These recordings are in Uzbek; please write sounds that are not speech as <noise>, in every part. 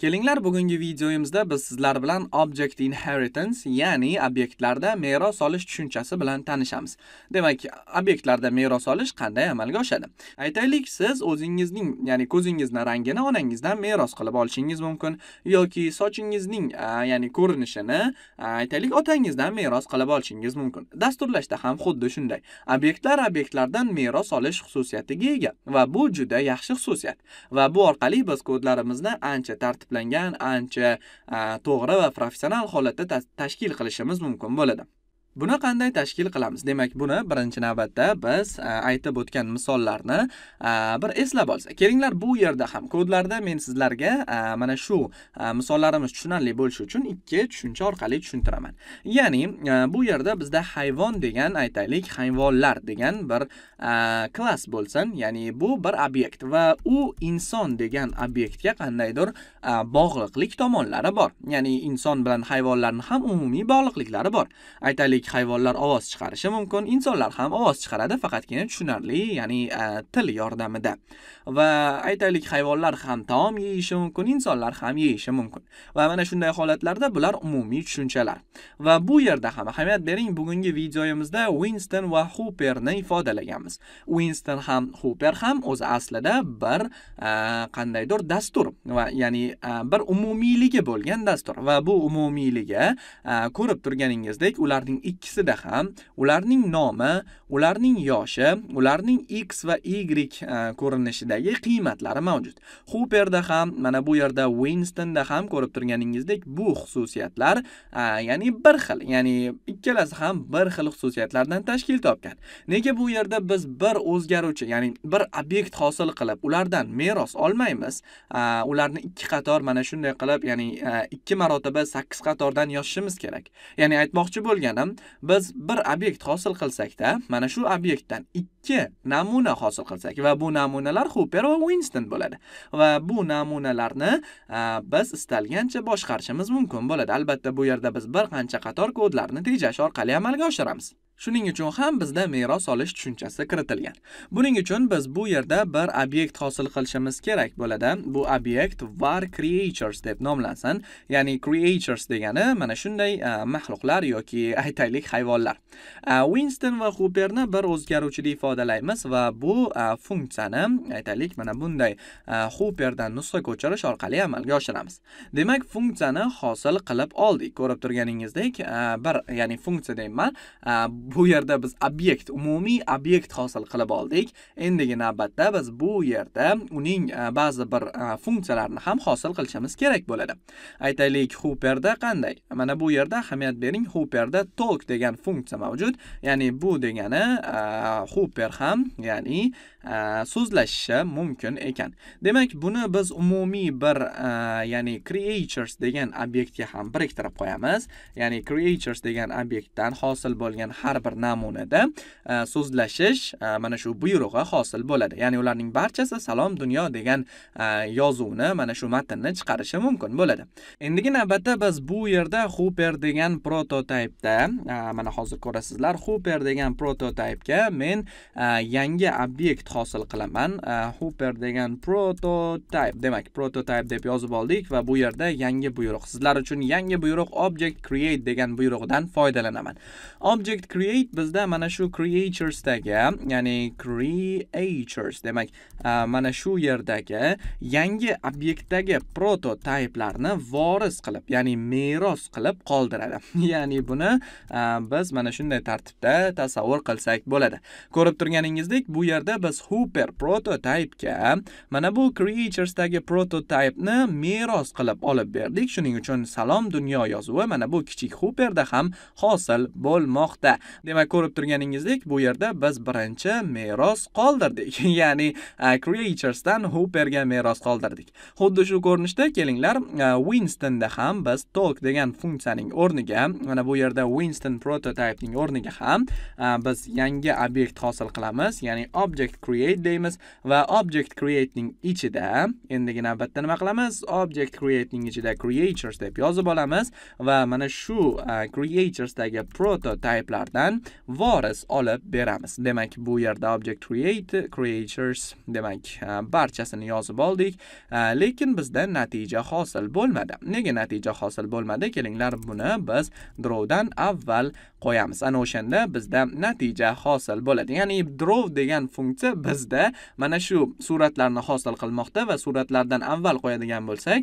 Kelinglar bugungi videoyimizda biz sizlar bilan object inheritance, ya'ni obyektlarda meros olish tushunchasi bilan tanishamiz. Demak, obyektlarda meros olish qanday amalga oshadi? Aytaylik, siz o'zingizning, ya'ni ko'zingizni rangini onangizdan meros qilib olishingiz mumkin yoki sochingizning, ya'ni ko'rinishini aytaylik otangizdan meros qilib olishingiz mumkin. Dasturlashda ham xuddi shunday. Obyektlar obyektlardan meros olish xususiyatiga ega va bu juda yaxshi xususiyat va bu orqali biz kodlarimizni ancha tartib tartiblangan ancha to'g'ri va professional holatda tashkil qilishimiz mumkin bo'ladi buni qanday tashkil qilamiz demak buni birinchi navbatda biz e, aytib o'tgan misollarni e, bir eslab olsak kelinglar bu yerda ham kodlarda men sizlarga e, mana shu misollarimiz tushunarli bo'lishi uchun ikki tushuncha orqali tushuntiraman ya'ni bu yerda bizda hayvon degan aytaylik hayvonlar degan bir klass bo'lsin ya'ni bu bir obyekt va u inson degan obyektga qandaydir bog'liqlik tomonlari bor ya'ni inson bilan hayvonlarni ham umumiy bog'liqliklari bor aytaylik hayvonlar ovoz chiqarishi mumkin insonlar ham ovoz chiqaradi faqatgina tushunarli ya'ni e, til yordamida va aytaylik hayvonlar ham taom yeyishi mumkin insonlar ham yeyishi mumkin va mana shunday holatlarda bular umumiy tushunchalar va bu yerda ham ahamiyat bering bugungi videoyimizda Winston va Hooperni ifodalaganmiz Winston ham Hooper ham o'zi aslida bir e, qandaydir dastur va ya'ni e, bir umumiyligi bo'lgan dastur va bu umumiyligi ko'rib turganingizdek ularning ikkisida ham ularning nomi, ularning yoshi, ularning x va y e, ko'rinishidagi qiymatlari mavjud. Hooperda ham, mana bu yerda Winstonda ham ko'rib turganingizdek, bu xususiyatlar, ya'ni bir xil, ya'ni ikkalasi ham bir xil xususiyatlardan tashkil topgan. Nega bu yerda biz bir o'zgaruvchi, ya'ni bir obyekt hosil qilib, ulardan meros olmaymiz? Ularni ikki qator mana shunday qilib, ya'ni ikki marotaba 8 qatordan yozishimiz kerak. Ya'ni aytmoqchi bo'lganim, biz bir obyekt hosil qilsakda, mana shu obyektdan ikki namuna hosil qilsak va bu namunalar Hooper va Winston bo'ladi. Va bu namunalarni biz istalgancha boshqarishimiz mumkin bo'ladi. Albatta bu yerda biz bir qancha qator kodlarni tejash orqali amalga oshiramiz. Shuning uchun ham bizda meros olish tushunchasi kiritilgan. Buning uchun biz bu yerda bir obyekt hosil qilishimiz kerak bo'ladi. Bu obyekt var creatures deb nomlansin. Ya'ni creatures degani mana shunday e, maxluqlar yoki aytaylik hayvonlar. winston va Hooperni bir o'zgaruvchi deb ifodalaymiz va bu funksiyani aytaylik mana bunday Hooperdan nusxa ko'chirish orqali amalga oshiramiz demak funksiyani hosil qilib oldik ko'rib turganingizdek bir ya'ni funksiya deyman bu yerda biz obyekt umumiy obyekt hosil qilib oldik endigi navbatda biz bu yerda uning ba'zi bir funksiyalarini ham hosil qilishimiz kerak bo'ladi aytaylik Hooperda qanday mana bu yerda ahamiyat bering Hooperda talk degan funksiya mavjud ya'ni bu degani Hooper ham ya'ni so'zlashishi mumkin ekan demak buni biz umumiy bir ya'ni creatures degan obyektga ham biriktirib qo'yamiz ya'ni creatures degan obyektdan hosil bo'lgan har bir namunada so'zlashish mana shu buyrug'i hosil bo'ladi ya'ni ularning barchasi salom dunyo degan yozuvni mana shu matnni chiqarishi mumkin bo'ladi endigi navbatda biz bu yerda Hooper degan prototipda mana hozir ko'rasizlar hooper degan prototipga men yangi obyekt hosil qilaman hooper degan prototype demak prototype deb yozib oldik va bu yerda yangi buyruq sizlar uchun yangi buyruq object create degan buyrug'idan foydalanaman object create bizda mana shu creaturesdagi ya'ni creatures demak mana shu yerdagi yangi obyektdagi prototiplarni voris qilib ya'ni meros qilib qoldiradi <laughs> ya'ni buni biz mana shu shunday tartibda tasavvur qilsak bo'ladi ko'rib turganingizdek bu yerda biz Hooper prototypega mana bu creaturesdagi prototypni meros qilib olib berdik shuning uchun salom dunyo yozuvi mana bu kichik Hooperda ham hosil bo'lmoqda demak ko'rib turganingizdek bu yerda biz birinchi meros qoldirdik <laughs> ya'ni creaturesdan Hooperga meros qoldirdik xuddi shu ko'rinishda kelinglar Winstonda ham biz talk degan funksiyaning o'rniga mana bu yerda Winston prototipning obyektning o'rniga ham biz yangi obyekt hosil qilamiz ya'ni object create deymiz va object create ning ichida endigi navbatda nima qilamiz object create ning ichida creatures deb yozib olamiz va mana shu creaturesdagi prototypelardan voris olib beramiz demak bu yerda object create creatures demak barchasini yozib oldik lekin bizda natija hosil bo'lmadi nega natija hosil bo'lmadi kelinglar buni biz drovdan avval qo'yamiz qilamiz ana o'shanda bizda natija hosil bo'ladi ya'ni drov degan funksiya bizda mana shu suratlarni hosil qilmoqda va suratlardan avval qo'yadigan bo'lsak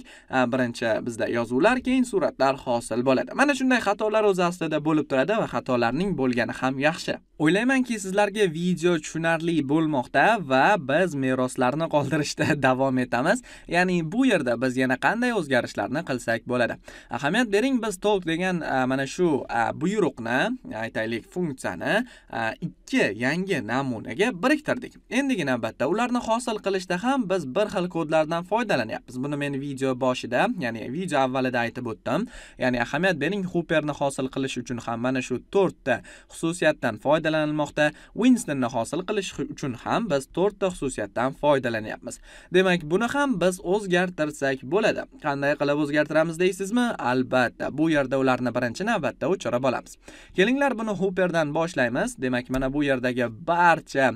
birinchi bizda yozuvlar keyin suratlar hosil bo'ladi mana shunday xatolar o'z aslida bo'lib turadi va xatolarning bo'lgani ham yaxshi o'ylaymanki sizlarga video tushunarli bo'lmoqda va biz meroslarni qoldirishda <laughs> davom etamiz ya'ni bu yerda biz yana qanday o'zgarishlarni qilsak bo'ladi ahamiyat bering biz talk degan mana shu buyruqni aytaylik funksiyani ikki yangi namunaga biriktirdik endigi navbatda ularni hosil qilishda ham biz bir xil kodlardan foydalanyapmiz buni men video boshida ya'ni video avvalida aytib o'tdim ya'ni ahamiyat bering huperni hosil qilish uchun ham mana shu to'rtta xususiyatdan foydalanilmoqda winstonni hosil qilish uchun ham biz to'rtta xususiyatdan foydalanyapmiz demak buni ham biz o'zgartirsak bo'ladi qanday qilib o'zgartiramiz deysizmi albatta bu yerda ularni birinchi navbatda o'chirib olamiz kelinglar buni hooperdan boshlaymiz demak mana bu yerdagi barcha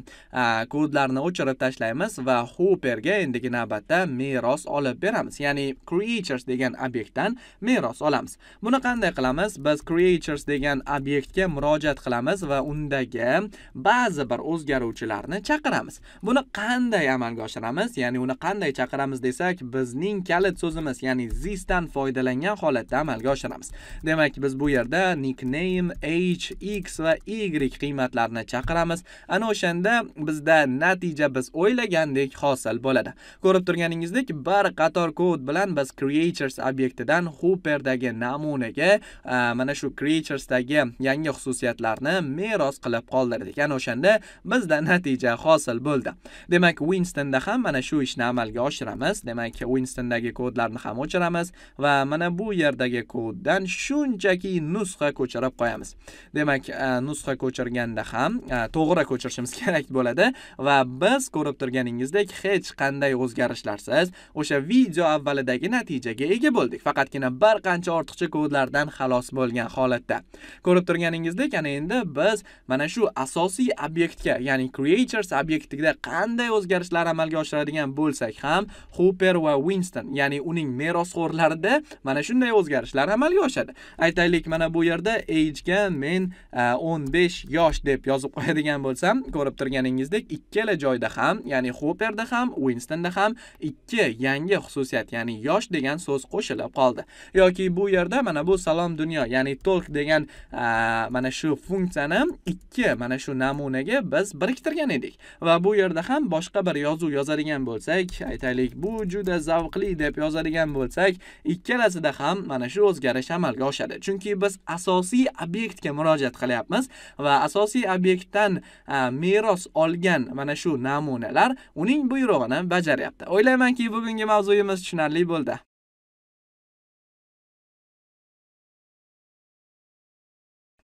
kodlarni o'chirib tashlaymiz va hooperga endigi navbatda meros olib beramiz ya'ni creatures degan obyektdan meros olamiz buni qanday qilamiz biz creatures degan obyektga murojaat qilamiz va undagi ba'zi bir o'zgaruvchilarni chaqiramiz buni qanday amalga oshiramiz ya'ni uni qanday chaqiramiz desak bizning kalit so'zimiz ya'ni zisdan foydalangan holatda amalga oshiramiz demak biz bu yerda nickname age x va y qiymatlarini chaqiramiz ana o'shanda bizda natija biz o'ylagandek hosil bo'ladi ko'rib turganingizdek bir qator kod bilan biz creatures obyektidan hooperdagi namunaga mana shu creaturesdagi yangi xususiyatlarni meros qilib qoldirdik ana o'shanda bizda natija hosil bo'ldi demak winstonda ham mana shu ishni amalga oshiramiz demak winstondagi kodlarni ham o'chiramiz va mana bu yerdagi koddan shunchaki nusxa ko'chirib qo'yamiz demak e, nusxa ko'chirganda ham e, to'g'ri ko'chirishimiz <laughs> kerak bo'ladi va biz ko'rib turganingizdek hech qanday o'zgarishlarsiz o'sha video avvalidagi natijaga ega bo'ldik faqatgina bir qancha ortiqcha kodlardan xalos bo'lgan holatda ko'rib turganingizdek ana endi biz mana shu asosiy obyektga ya'ni creators obyektiga qanday o'zgarishlar amalga oshiradigan bo'lsak ham Hooper va Winston ya'ni uning merosxo'rlarida mana shunday o'zgarishlar amalga oshadi aytaylik mana bu yerda age ga men E, o'n 15 yosh deb yozib qo'yadigan bo'lsam ko'rib turganingizdek ikkala joyda ham ya'ni hoperda ham Winstonda ham ikki yangi xususiyat ya'ni yosh degan so'z qo'shilib qoldi yoki bu yerda mana bu salom dunyo ya'ni tolk degan e, mana shu funksiyani ikki mana shu namunaga biz biriktirgan edik va bu yerda ham boshqa bir yozuv yozadigan bo'lsak aytaylik bu juda zavqli deb yozadigan bo'lsak ikkalasida ham mana shu o'zgarish amalga oshadi chunki biz asosiy obyektga murojaat murojaat qilyapmiz va asosiy obyektdan meros olgan mana shu namunalar uning buyrug'ini bajaryapti o'ylaymanki bugungi mavzuyimiz tushunarli bo'ldi